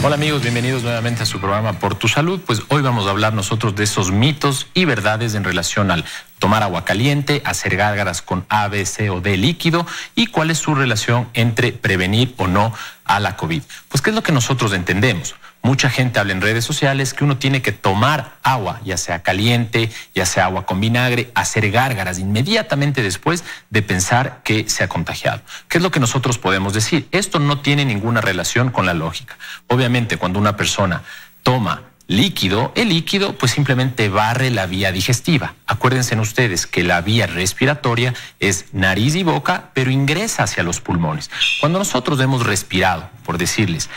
Hola amigos, bienvenidos nuevamente a su programa Por tu Salud. Pues hoy vamos a hablar nosotros de esos mitos y verdades en relación al tomar agua caliente, hacer gárgaras con A, B, C o D líquido y cuál es su relación entre prevenir o no a la COVID. Pues qué es lo que nosotros entendemos. Mucha gente habla en redes sociales que uno tiene que tomar agua, ya sea caliente, ya sea agua con vinagre, hacer gárgaras inmediatamente después de pensar que se ha contagiado. ¿Qué es lo que nosotros podemos decir? Esto no tiene ninguna relación con la lógica. Obviamente, cuando una persona toma líquido, el líquido pues simplemente barre la vía digestiva. Acuérdense ustedes que la vía respiratoria es nariz y boca, pero ingresa hacia los pulmones. Cuando nosotros hemos respirado, por decirles,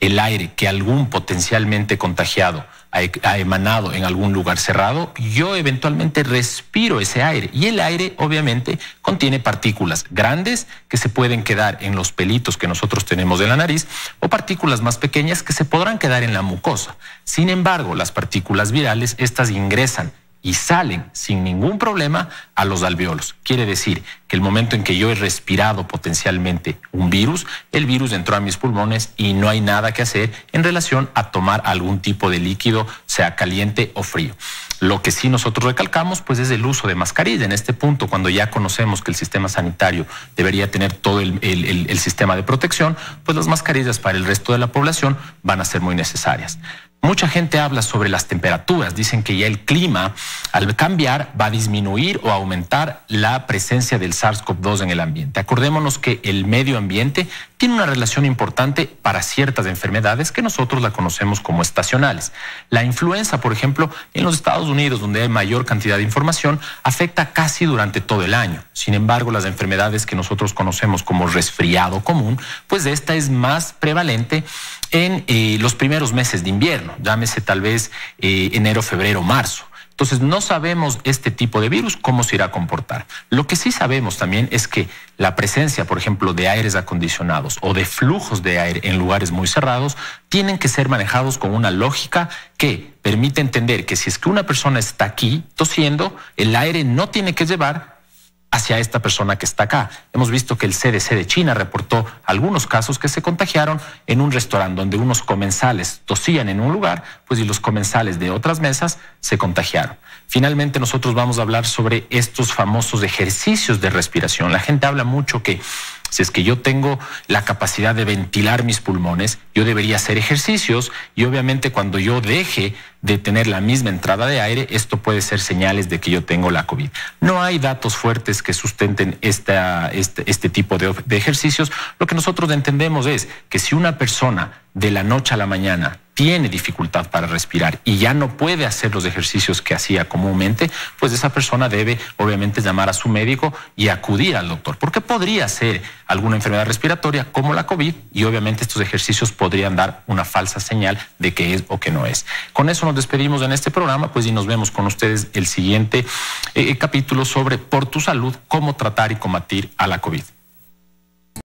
el aire que algún potencialmente contagiado e-, ha emanado en algún lugar cerrado, yo eventualmente respiro ese aire. Y el aire obviamente contiene partículas grandes que se pueden quedar en los pelitos que nosotros tenemos de la nariz o partículas más pequeñas que se podrán quedar en la mucosa. Sin embargo, las partículas virales, estas ingresan y salen sin ningún problema a los alveolos. Quiere decir que el momento en que yo he respirado potencialmente un virus, el virus entró a mis pulmones y no hay nada que hacer en relación a tomar algún tipo de líquido, sea caliente o frío. Lo que sí nosotros recalcamos, pues, es el uso de mascarilla. En este punto, cuando ya conocemos que el sistema sanitario debería tener todo el, sistema de protección, pues las mascarillas para el resto de la población van a ser muy necesarias. Mucha gente habla sobre las temperaturas, dicen que ya el clima al cambiar va a disminuir o aumentar la presencia del SARS-CoV-2 en el ambiente. Acordémonos que el medio ambiente tiene una relación importante para ciertas enfermedades que nosotros la conocemos como estacionales. La influenza, por ejemplo, en los Estados Unidos, donde hay mayor cantidad de información, afecta casi durante todo el año. Sin embargo, las enfermedades que nosotros conocemos como resfriado común, pues esta es más prevalente en eh, los primeros meses de invierno, llámese tal vez eh, enero, febrero, marzo. Entonces, no sabemos este tipo de virus cómo se irá a comportar. Lo que sí sabemos también es que la presencia, por ejemplo, de aires acondicionados o de flujos de aire en lugares muy cerrados tienen que ser manejados con una lógica que permite entender que si es que una persona está aquí tosiendo, el aire no tiene que llevar hacia esta persona que está acá. Hemos visto que el CDC de China reportó algunos casos que se contagiaron en un restaurante donde unos comensales tosían en un lugar, pues y los comensales de otras mesas se contagiaron. Finalmente nosotros vamos a hablar sobre estos famosos ejercicios de respiración. La gente habla mucho que si es que yo tengo la capacidad de ventilar mis pulmones, yo debería hacer ejercicios y obviamente cuando yo deje de tener la misma entrada de aire, esto puede ser señales de que yo tengo la COVID. No hay datos fuertes que sustenten este, este, tipo de ejercicios. Lo que nosotros entendemos es que si una persona de la noche a la mañana tiene dificultad para respirar y ya no puede hacer los ejercicios que hacía comúnmente, pues esa persona debe obviamente llamar a su médico y acudir al doctor, porque podría ser alguna enfermedad respiratoria como la COVID y obviamente estos ejercicios podrían dar una falsa señal de que es o que no es. Con eso nos despedimos en este programa, pues y nos vemos con ustedes el siguiente eh, capítulo sobre por tu salud, cómo tratar y combatir a la COVID.